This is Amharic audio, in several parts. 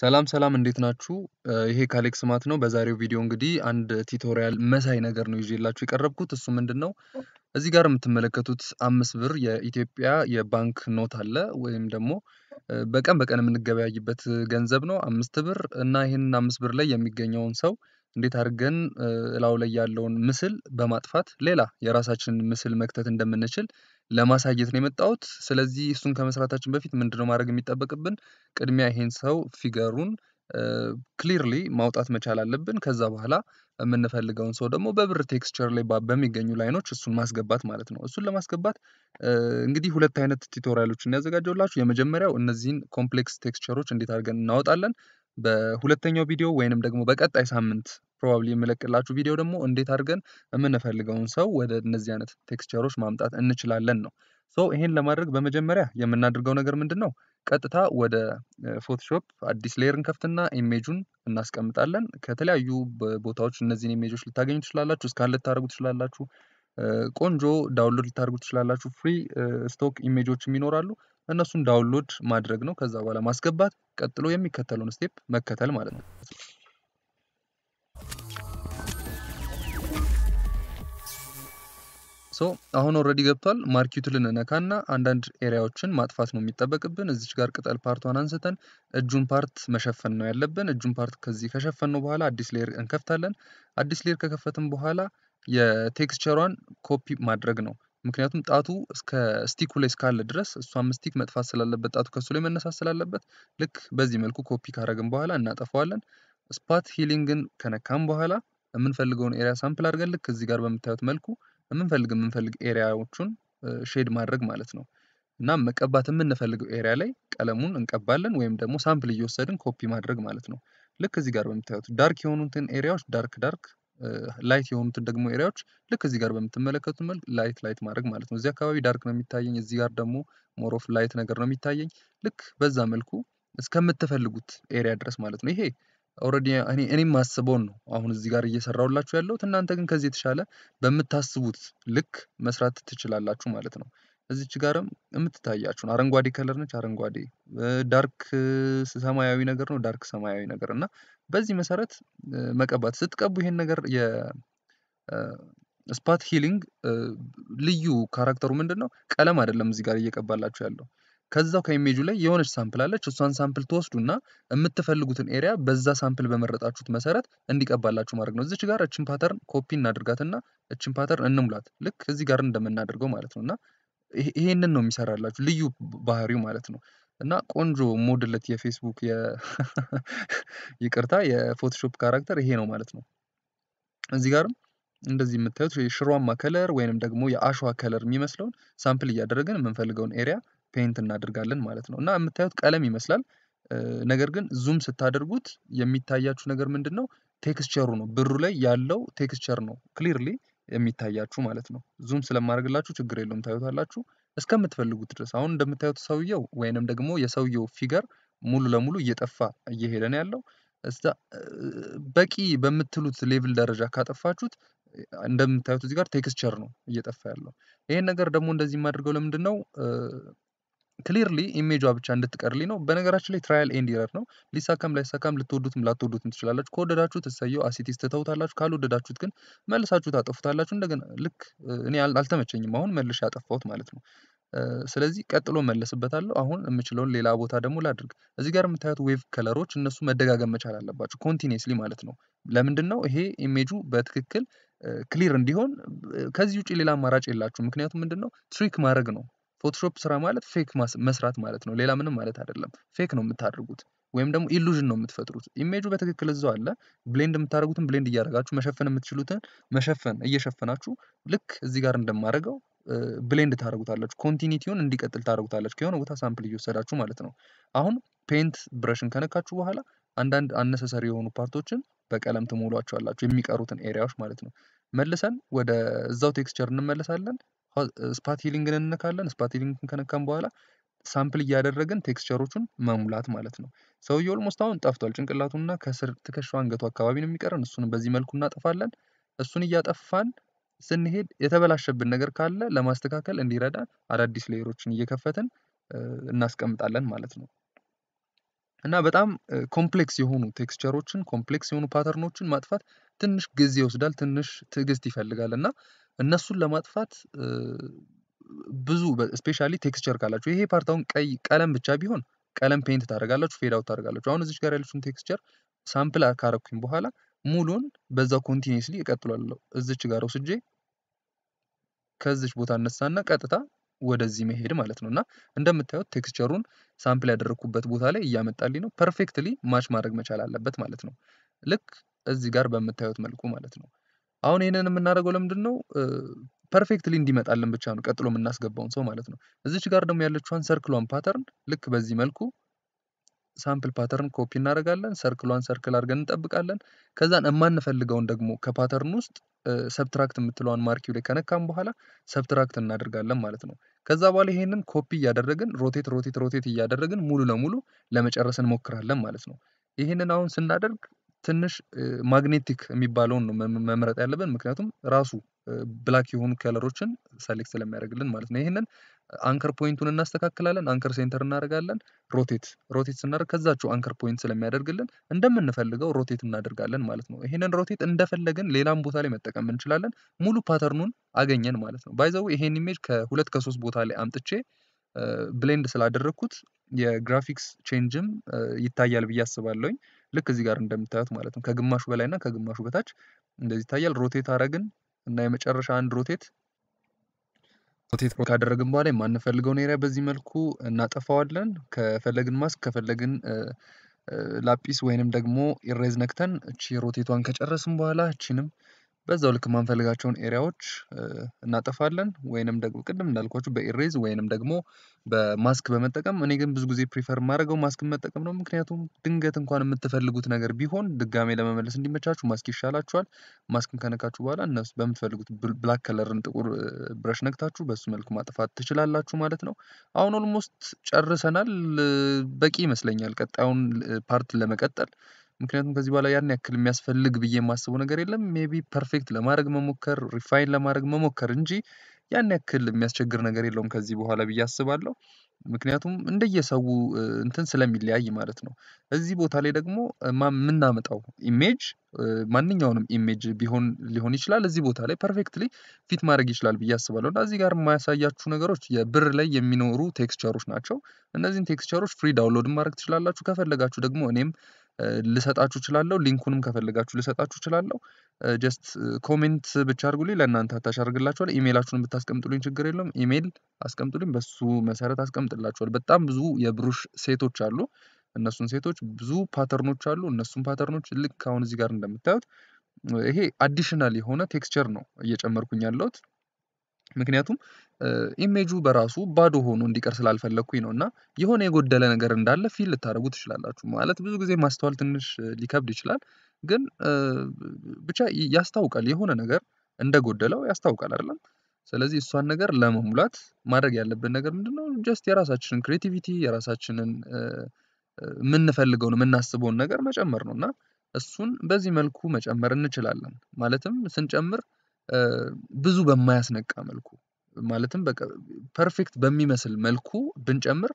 ሰላም ሰላም እንዴት ናችሁ? ይሄ ካሌክስ ማት ነው። በዛሬው ቪዲዮ እንግዲህ አንድ ቲቶሪያል መሳይ ነገር ነው ይዤላችሁ የቀረብኩት። እሱ ምንድን ነው? እዚህ ጋር የምትመለከቱት አምስት ብር የኢትዮጵያ የባንክ ኖት አለ ወይም ደግሞ በቀን በቀን የምንገበያይበት ገንዘብ ነው አምስት ብር እና ይህንን አምስት ብር ላይ የሚገኘውን ሰው እንዴት አድርገን እላው ላይ ያለውን ምስል በማጥፋት ሌላ የራሳችንን ምስል መክተት እንደምንችል ለማሳየት ነው የመጣሁት። ስለዚህ እሱን ከመስራታችን በፊት ምንድነው ማድረግ የሚጠበቅብን? ቅድሚያ ይሄን ሰው ፊገሩን ክሊርሊ ማውጣት መቻል አለብን። ከዛ በኋላ የምንፈልገውን ሰው ደግሞ በብር ቴክስቸር ላይ በሚገኙ ላይኖች እሱን ማስገባት ማለት ነው። እሱን ለማስገባት እንግዲህ ሁለት አይነት ቲቶሪያሎችን ያዘጋጀውላችሁ። የመጀመሪያው እነዚህን ኮምፕሌክስ ቴክስቸሮች እንዴት አድርገን እናወጣለን በሁለተኛው ቪዲዮ ወይንም ደግሞ በቀጣይ ሳምንት ፕሮባብሊ የምለቅላችሁ ቪዲዮ ደግሞ እንዴት አድርገን የምንፈልገውን ሰው ወደ እነዚህ አይነት ቴክስቸሮች ማምጣት እንችላለን ነው። ሶ ይሄን ለማድረግ በመጀመሪያ የምናደርገው ነገር ምንድን ነው? ቀጥታ ወደ ፎቶሾፕ አዲስ ሌየር እንከፍትና ኢሜጁን እናስቀምጣለን። ከተለያዩ ቦታዎች እነዚህን ኢሜጆች ልታገኙ ትችላላችሁ፣ እስካን ልታደርጉ ትችላላችሁ፣ ቆንጆ ዳውንሎድ ልታደርጉ ትችላላችሁ። ፍሪ ስቶክ ኢሜጆችም ይኖራሉ። እነሱን ዳውንሎድ ማድረግ ነው። ከዛ በኋላ ማስገባት፣ ቀጥሎ የሚከተለውን ስቴፕ መከተል ማለት ነው። አሁን ኦልሬዲ ገብቷል። ማርኪቱልን እነካና አንዳንድ ኤሪያዎችን ማጥፋት ነው የሚጠበቅብን። እዚች ጋር ቅጠል ፓርቷን አንስተን እጁን ፓርት መሸፈን ነው ያለብን። እጁን ፓርት ከዚህ ከሸፈን ነው በኋላ አዲስ ሌየር እንከፍታለን። አዲስ ሌየር ከከፈትን በኋላ የቴክስቸሯን ኮፒ ማድረግ ነው። ምክንያቱም ጣቱ እስከ ስቲኩ ላይ እስካለ ድረስ እሷም ስቲክ መጥፋት ስላለበት ጣቱ ከሱ ላይ መነሳት ስላለበት ልክ በዚህ መልኩ ኮፒ ካረግን በኋላ እናጠፋዋለን። ስፓት ሂሊንግን ከነካም በኋላ የምንፈልገውን ኤሪያ ሳምፕል አድርገን ልክ እዚህ ጋር በምታዩት መልኩ የምንፈልግ የምንፈልግ ኤሪያዎቹን ሼድ ማድረግ ማለት ነው እና መቀባት የምንፈልገው ኤሪያ ላይ ቀለሙን እንቀባለን ወይም ደግሞ ሳምፕል እየወሰድን ኮፒ ማድረግ ማለት ነው። ልክ እዚህ ጋር በምታዩት ዳርክ የሆኑትን ኤሪያዎች ዳርክ ዳርክ ላይት የሆኑትን ደግሞ ኤሪያዎች ልክ እዚህ ጋር በምትመለከቱት መልክ ላይት ላይት ማድረግ ማለት ነው። እዚህ አካባቢ ዳርክ ነው የሚታየኝ፣ እዚህ ጋር ደግሞ ሞሮፍ ላይት ነገር ነው የሚታየኝ። ልክ በዛ መልኩ እስከምትፈልጉት ኤሪያ ድረስ ማለት ነው። ይሄ ኦልሬዲ እኔ እኔም ማስበውን ነው አሁን እዚህ ጋር እየሰራሁላችሁ ያለሁት እናንተ ግን ከዚህ የተሻለ በምታስቡት ልክ መስራት ትችላላችሁ ማለት ነው። እዚች ጋርም የምትታያችሁን አረንጓዴ ከለር ነች አረንጓዴ ዳርክ ሰማያዊ ነገር ነው ዳርክ ሰማያዊ ነገር እና በዚህ መሰረት መቀባት ስትቀቡ ይሄን ነገር የስፓት ሂሊንግ ልዩ ካራክተሩ ምንድነው? ቀለም አይደለም እዚህ ጋር እየቀባላችሁ ያለው ከዛው ከኢሜጁ ላይ የሆነች ሳምፕል አለች። እሷን ሳምፕል ትወስዱና የምትፈልጉትን ኤሪያ በዛ ሳምፕል በመረጣችሁት መሰረት እንዲቀባላችሁ ማድረግ ነው። እዚች ጋር እችን ፓተርን ኮፒ እናድርጋትና እችን ፓተርን እንሙላት፣ ልክ እዚህ ጋር እንደምናደርገው ማለት ነው። እና ይሄንን ነው የሚሰራላችሁ ልዩ ባህሪው ማለት ነው። እና ቆንጆ ሞድለት የፌስቡክ ይቅርታ፣ የፎቶሾፕ ካራክተር ይሄ ነው ማለት ነው። እዚህ ጋርም እንደዚህ የምታዩት የሽሯማ ከለር ወይንም ደግሞ የአሸዋ ከለር የሚመስለውን ሳምፕል እያደረግን የምንፈልገውን ኤሪያ ፔይንት እናደርጋለን ማለት ነው እና የምታዩት ቀለም ይመስላል ነገር ግን ዙም ስታደርጉት የሚታያችሁ ነገር ምንድን ነው ቴክስቸሩ ነው ብሩ ላይ ያለው ቴክስቸር ነው ክሊርሊ የሚታያችሁ ማለት ነው ዙም ስለማድረግላችሁ ችግር የለውም ታዩታላችሁ እስከምትፈልጉት ድረስ አሁን እንደምታዩት ሰውየው ወይንም ደግሞ የሰውየው ፊገር ሙሉ ለሙሉ እየጠፋ እየሄደ ነው ያለው በቂ በምትሉት ሌቭል ደረጃ ካጠፋችሁት እንደምታዩት እዚህ ጋር ቴክስቸር ነው እየጠፋ ያለው ይህን ነገር ደግሞ እንደዚህ የማደርገው ለምንድን ነው ክሊርሊ ኢሜጇ ብቻ እንድትቀርልኝ ነው። በነገራችን ላይ ትራያል ኤንድ ኢረር ነው። ሊሳካም ላይሳካም ልትወዱትም ላትወዱትም ትችላላችሁ። ከወደዳችሁት እሰየው አሲቲስ ትተውታላችሁ። ካልወደዳችሁት ግን መልሳችሁ ታጠፉታላችሁ። እንደገና ልክ እኔ አልተመቸኝም፣ አሁን መልሼ ያጠፋሁት ማለት ነው። ስለዚህ ቀጥሎ መለስበታለሁ። አሁን የምችለውን ሌላ ቦታ ደግሞ ላድርግ። እዚህ ጋር የምታዩት ዌቭ ከለሮች እነሱ መደጋገም መቻል አለባቸው፣ ኮንቲኒየስሊ ማለት ነው። ለምንድን ነው ይሄ ኢሜጁ በትክክል ክሊር እንዲሆን? ከዚህ ውጭ ሌላ አማራጭ የላችሁ። ምክንያቱም ምንድን ነው ትሪክ ማድረግ ነው ፎቶሾፕ ስራ ማለት ፌክ መስራት ማለት ነው። ሌላ ምንም ማለት አይደለም። ፌክ ነው የምታደርጉት ወይም ደግሞ ኢሉዥን ነው የምትፈጥሩት። ኢሜጁ በትክክል እዛው አለ። ብሌንድ የምታደርጉትን ብሌንድ እያደረጋችሁ መሸፈን የምትችሉትን መሸፈን እየሸፈናችሁ ልክ እዚህ ጋር እንደማደርገው ብሌንድ ታደርጉታላችሁ። ኮንቲኒቲውን እንዲቀጥል ታደርጉታላችሁ ከሆነ ቦታ ሳምፕል እየወሰዳችሁ ማለት ነው። አሁን ፔንት ብረሽን ከነካችሁ በኋላ አንዳንድ አነሰሰሪ የሆኑ ፓርቶችን በቀለም ትሞሏቸዋላችሁ የሚቀሩትን ኤሪያዎች ማለት ነው። መልሰን ወደ እዛው ቴክስቸር እንመለሳለን። ስፓት ሂሊንግን እንነካለን። ስፓት ሂሊንግን ከነካን በኋላ ሳምፕል እያደረግን ቴክስቸሮቹን መሙላት ማለት ነው። ሰውየው ኦልሞስት አሁን ጠፍቷል። ጭንቅላቱና ከስር ትከሻው አንገቱ አካባቢ ነው የሚቀረን። እሱን በዚህ መልኩ እናጠፋለን። እሱን እያጠፋን ስንሄድ የተበላሸብን ነገር ካለ ለማስተካከል እንዲረዳን አዳዲስ ሌየሮችን እየከፈትን እናስቀምጣለን ማለት ነው። እና በጣም ኮምፕሌክስ የሆኑ ቴክስቸሮችን ኮምፕሌክስ የሆኑ ፓተርኖችን ማጥፋት ትንሽ ጊዜ ይወስዳል፣ ትንሽ ትዕግስት ይፈልጋል እና እነሱን ለማጥፋት ብዙ ስፔሻሊ ቴክስቸር ካላችሁ ይሄ ፓርት አሁን ቀይ ቀለም ብቻ ቢሆን ቀለም ፔንት ታደርጋላችሁ፣ ፌድ አውት ታደርጋላችሁ። አሁን እዚች ጋር ያለችውን ቴክስቸር ሳምፕል ካረኩኝ በኋላ ሙሉን በዛ ኮንቲኒስሊ እቀጥላለሁ። እዚች ጋር ወስጄ ከዚች ቦታ እነሳና ቀጥታ ወደዚህ መሄድ ማለት ነው እና እንደምታዩት ቴክስቸሩን ሳምፕል ያደረግኩበት ቦታ ላይ እያመጣልኝ ነው። ፐርፌክትሊ ማች ማድረግ መቻል አለበት ማለት ነው። ልክ እዚህ ጋር በምታዩት መልኩ ማለት ነው። አሁን ይህንን የምናደርገው ለምንድን ነው? ፐርፌክትሊ እንዲመጣልን ብቻ ነው ቀጥሎ የምናስገባውን ሰው ማለት ነው። እዚች ጋር ደግሞ ያለችዋን ሰርክሏን ፓተርን ልክ በዚህ መልኩ ሳምፕል ፓተርን ኮፒ እናደርጋለን ሰርክሏን ሰርክል አድርገን እንጠብቃለን። ከዛን የማንፈልገውን ደግሞ ከፓተርን ውስጥ ሰብትራክት የምትለዋን ማርኪው ላይ ከነካም በኋላ ሰብትራክት እናደርጋለን ማለት ነው። ከዛ በኋላ ይሄንን ኮፒ እያደረግን ሮቴት ሮቴት ሮቴት እያደረግን ሙሉ ለሙሉ ለመጨረስ እንሞክራለን ማለት ነው። ይሄንን አሁን ስናደርግ ትንሽ ማግኔቲክ የሚባለውን ነው መምረጥ ያለብን ምክንያቱም ራሱ ብላክ የሆኑ ከለሮችን ሰሌክት ስለሚያደርግልን ማለት ነው። ይሄንን አንከር ፖይንቱን እናስተካክላለን፣ አንከር ሴንተር እናደርጋለን። ሮቴት ሮቴት ስናደርግ ከዛችሁ አንከር ፖይንት ስለሚያደርግልን እንደምንፈልገው ሮቴት እናደርጋለን ማለት ነው። ይሄንን ሮቴት እንደፈለግን ሌላም ቦታ ላይ መጠቀም እንችላለን። ሙሉ ፓተርኑን አገኘን ማለት ነው። ባይዘው ይሄን ኢሜጅ ከሁለት ከሶስት ቦታ ላይ አምጥቼ ብሌንድ ስላደረግኩት የግራፊክስ ቼንጅም ይታያል ብዬ አስባለሁኝ። ልክ እዚህ ጋር እንደምታዩት ማለት ነው ከግማሹ በላይ እና ከግማሹ በታች እንደዚህ ይታያል። ሮቴት አረግን እና የመጨረሻ አንድ ሮቴት ሮቴት ካደረግን በኋላ የማንፈልገውን ኤሪያ በዚህ መልኩ እናጠፋዋለን። ከፈለግን ማስክ ከፈለግን ላጲስ ወይንም ደግሞ ኢሬዝ ነክተን እቺ ሮቴቷን ከጨረስን በኋላ እቺንም በዛው ልክ የማንፈልጋቸውን ኤሪያዎች እናጠፋለን ወይንም ደግሞ ቅድም እንዳልኳችሁ በኢሬዝ ወይንም ደግሞ በማስክ በመጠቀም እኔ ግን ብዙ ጊዜ ፕሪፈር የማደርገው ማስክ መጠቀም ነው። ምክንያቱም ድንገት እንኳን የምትፈልጉት ነገር ቢሆን ድጋሜ ለመመለስ እንዲመቻችሁ ማስክ ይሻላችኋል። ማስክን ከነካችሁ በኋላ እነሱ በምትፈልጉት ብላክ ከለርን ጥቁር ብረሽ ነክታችሁ በሱ መልኩ ማጥፋት ትችላላችሁ ማለት ነው። አሁን ኦልሞስት ጨርሰናል። በቂ ይመስለኛል ቀጣዩን ፓርት ለመቀጠል ምክንያቱም ከዚህ በኋላ ያን ያክል የሚያስፈልግ ብዬ የማስበው ነገር የለም። ሜቢ ፐርፌክት ለማድረግ መሞከር ሪፋይን ለማድረግ መሞከር እንጂ ያን ያክል የሚያስቸግር ነገር የለውም ከዚህ በኋላ ብዬ አስባለሁ። ምክንያቱም እንደየሰው እንትን ስለሚለያይ ማለት ነው። እዚህ ቦታ ላይ ደግሞ የምናመጣው ኢሜጅ ማንኛውንም ኢሜጅ ቢሆን ሊሆን ይችላል እዚህ ቦታ ላይ ፐርፌክትሊ ፊት ማድረግ ይችላል ብዬ አስባለሁ። እና እዚህ ጋር የማያሳያችሁ ነገሮች የብር ላይ የሚኖሩ ቴክስቸሮች ናቸው። እነዚህን ቴክስቸሮች ፍሪ ዳውንሎድ ማድረግ ትችላላችሁ ከፈለጋችሁ ደግሞ እኔም ልሰጣችሁ እችላለሁ ሊንኩንም ከፈለጋችሁ ልሰጣችሁ እችላለሁ። ጀስት ኮሜንት ብቻ አድርጉልኝ ለእናንተ አታች አድርግላችኋል። ኢሜላችሁን ብታስቀምጡልኝ ችግር የለውም ኢሜል አስቀምጡልኝ በሱ መሰረት አስቀምጥላችኋል። በጣም ብዙ የብሩሽ ሴቶች አሉ። እነሱን ሴቶች ብዙ ፓተርኖች አሉ እነሱን ፓተርኖች ልክ አሁን እዚህ ጋር እንደምታዩት ይሄ አዲሽናል የሆነ ቴክስቸር ነው እየጨመርኩኝ ያለሁት። ምክንያቱም ኢሜጁ በራሱ ባዶ ሆኖ እንዲቀር ስላልፈለግኩኝ ነው። እና የሆነ የጎደለ ነገር እንዳለ ፊል ልታደርጉ ትችላላችሁ። ማለት ብዙ ጊዜ ማስተዋል ትንሽ ሊከብድ ይችላል፣ ግን ብቻ ያስታውቃል። የሆነ ነገር እንደጎደለው ያስታውቃል አይደለም? ስለዚህ እሷን ነገር ለመሙላት ማድረግ ያለብን ነገር ምንድነው? ጀስት የራሳችንን ክሬቲቪቲ የራሳችንን የምንፈልገውን የምናስበውን ነገር መጨመር ነው። እና እሱን በዚህ መልኩ መጨመር እንችላለን። ማለትም ስንጨምር ብዙ በማያስነቃ መልኩ ማለትም በቃ ፐርፌክት በሚመስል መልኩ ብንጨምር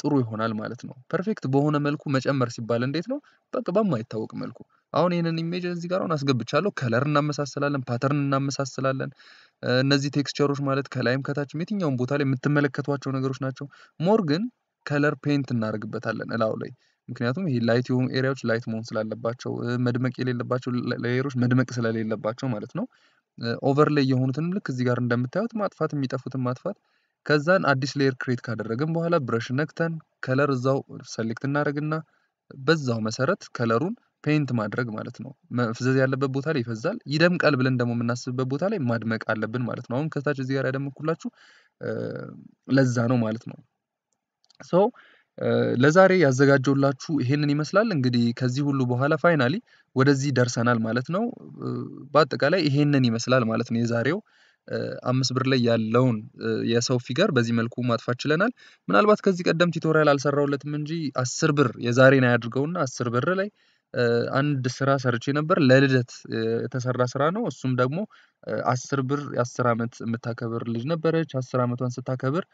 ጥሩ ይሆናል ማለት ነው። ፐርፌክት በሆነ መልኩ መጨመር ሲባል እንዴት ነው? በቃ በማይታወቅ መልኩ አሁን ይህንን ኢሜጅ እዚህ ጋር አሁን አስገብቻለሁ። ከለር እናመሳስላለን፣ ፓተርን እናመሳስላለን። እነዚህ ቴክስቸሮች ማለት ከላይም ከታችም የትኛውም ቦታ ላይ የምትመለከቷቸው ነገሮች ናቸው። ሞር ግን ከለር ፔንት እናደርግበታለን እላው ላይ ምክንያቱም ይሄ ላይት የሆኑ ኤሪያዎች ላይት መሆን ስላለባቸው መድመቅ የሌለባቸው ሌየሮች መድመቅ ስለሌለባቸው ማለት ነው። ኦቨርሌይ የሆኑትንም ልክ እዚህ ጋር እንደምታዩት ማጥፋት የሚጠፉትን ማጥፋት ከዛን አዲስ ሌየር ክሬት ካደረግን በኋላ ብረሽ ነክተን ከለር እዛው ሰሌክት እናደርግና በዛው መሰረት ከለሩን ፔይንት ማድረግ ማለት ነው። መፍዘዝ ያለበት ቦታ ላይ ይፈዛል። ይደምቃል ብለን ደግሞ የምናስብበት ቦታ ላይ ማድመቅ አለብን ማለት ነው። አሁን ከታች እዚህ ጋር ያደመኩላችሁ ለዛ ነው ማለት ነው። ሶ ለዛሬ ያዘጋጀውላችሁ ይሄንን ይመስላል። እንግዲህ ከዚህ ሁሉ በኋላ ፋይናሊ ወደዚህ ደርሰናል ማለት ነው። በአጠቃላይ ይሄንን ይመስላል ማለት ነው የዛሬው አምስት ብር ላይ ያለውን የሰው ፊገር በዚህ መልኩ ማጥፋት ችለናል። ምናልባት ከዚህ ቀደም ቱቶሪያል አልሰራሁለትም እንጂ አስር ብር የዛሬን አያድርገውና አስር ብር ላይ አንድ ስራ ሰርቼ ነበር ለልደት የተሰራ ስራ ነው። እሱም ደግሞ አስር ብር የአስር አመት የምታከብር ልጅ ነበረች አስር አመቷን ስታከብር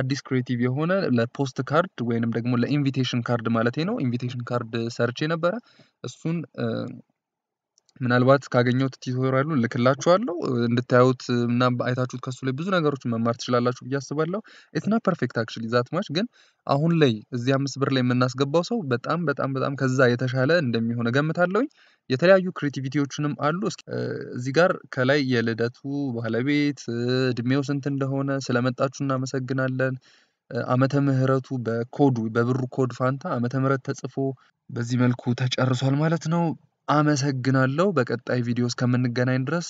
አዲስ ክሬቲቭ የሆነ ለፖስት ካርድ ወይንም ደግሞ ለኢንቪቴሽን ካርድ ማለት ነው ኢንቪቴሽን ካርድ ሰርቼ ነበረ። እሱን ምናልባት ካገኘሁት ቲቶሪያሉን እልክላችኋለሁ እንድታዩት እና አይታችሁት ከሱ ላይ ብዙ ነገሮችን መማር ትችላላችሁ ብዬ አስባለሁ። ኢትስ ፐርፌክት አክቹሊ ዛት ማች ግን አሁን ላይ እዚህ አምስት ብር ላይ የምናስገባው ሰው በጣም በጣም በጣም ከዛ የተሻለ እንደሚሆን እገምታለሁኝ። የተለያዩ ክሬቲቪቲዎችንም አሉ። እዚህ ጋር ከላይ የልደቱ ባለቤት እድሜው ስንት እንደሆነ ስለመጣችሁ እናመሰግናለን። አመተ ምህረቱ በኮዱ በብሩ ኮድ ፋንታ ዓመተ ምህረት ተጽፎ በዚህ መልኩ ተጨርሷል ማለት ነው። አመሰግናለሁ በቀጣይ ቪዲዮ እስከምንገናኝ ድረስ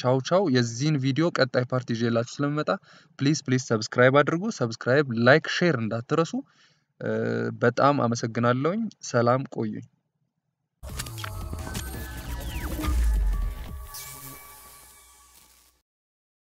ቻው ቻው። የዚህን ቪዲዮ ቀጣይ ፓርት ይዤላችሁ ስለምመጣ ፕሊዝ ፕሊዝ ሰብስክራይብ አድርጉ። ሰብስክራይብ፣ ላይክ፣ ሼር እንዳትረሱ። በጣም አመሰግናለሁኝ። ሰላም ቆዩኝ።